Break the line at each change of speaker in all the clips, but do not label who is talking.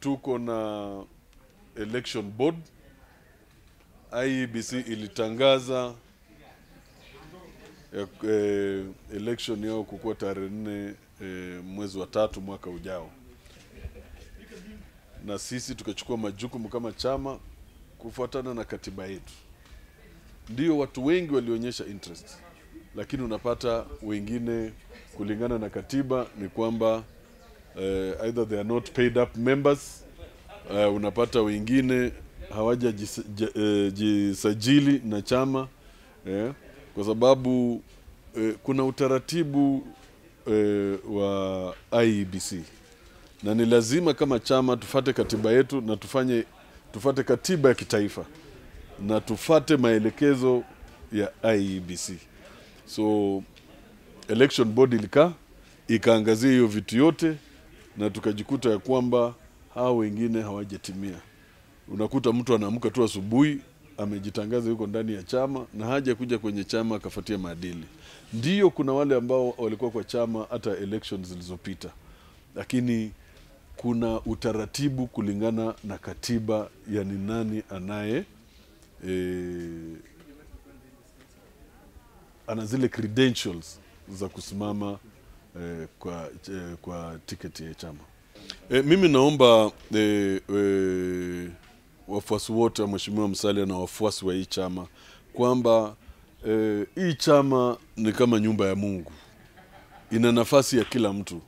tuko na election board. IEBC ilitangaza eh, election yao kukuwa tarehe nne eh, mwezi wa tatu mwaka ujao, na sisi tukachukua majukumu kama chama kufuatana na katiba yetu. Ndio watu wengi walionyesha interest, lakini unapata wengine kulingana na katiba ni kwamba uh, either they are not paid up members uh, unapata wengine hawajajisajili eh, uh, na chama yeah, kwa sababu uh, kuna utaratibu uh, wa IEBC na ni lazima kama chama tufate katiba yetu na tufanye tufate katiba ya kitaifa na tufate maelekezo ya IEBC. So election body ilikaa ikaangazia hiyo vitu yote na tukajikuta ya kwamba hawa wengine hawajatimia. Unakuta mtu anaamka tu asubuhi amejitangaza yuko ndani ya chama na haja kuja kwenye chama akafuatia maadili. Ndiyo, kuna wale ambao walikuwa kwa chama hata elections zilizopita, lakini kuna utaratibu kulingana na katiba ya ni nani anaye e, ana zile credentials za kusimama eh, kwa, eh, kwa tiketi ya chama. E, mimi naomba e, e, wafuasi wote wa Mheshimiwa Msalia na wafuasi wa hii chama kwamba e, hii chama ni kama nyumba ya Mungu, ina nafasi ya kila mtu.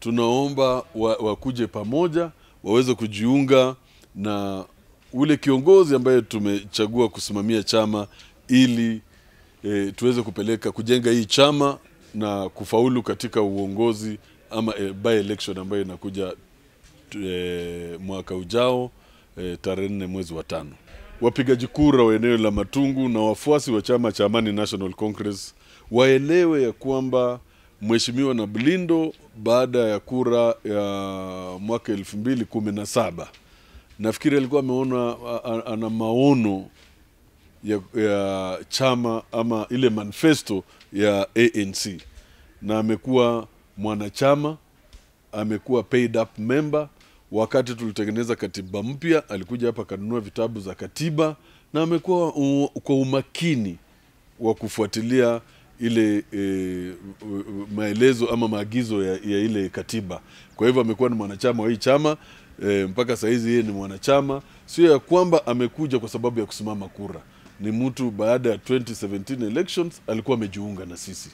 Tunaomba wa, wakuje pamoja waweze kujiunga na ule kiongozi ambaye tumechagua kusimamia chama ili e, tuweze kupeleka kujenga hii chama na kufaulu katika uongozi ama e, by election ambayo inakuja e, mwaka ujao e, tarehe nne mwezi wa tano. Wapigaji kura wa eneo la Matungu na wafuasi wa chama cha Amani National Congress waelewe ya kwamba Mheshimiwa Nablindo baada ya kura ya mwaka elfu mbili kumi na saba nafikiri alikuwa ameona ana maono ya, ya chama ama ile manifesto ya ANC na amekuwa mwanachama, amekuwa paid up member. Wakati tulitengeneza katiba mpya, alikuja hapa akanunua vitabu za katiba na amekuwa kwa umakini wa kufuatilia ile e, maelezo ama maagizo ya, ya ile katiba. Kwa hivyo amekuwa ni mwanachama wa hii chama e, mpaka saa hizi yeye ni mwanachama, sio ya kwamba amekuja kwa sababu ya kusimama kura ni mtu baada ya 2017 elections alikuwa amejiunga na sisi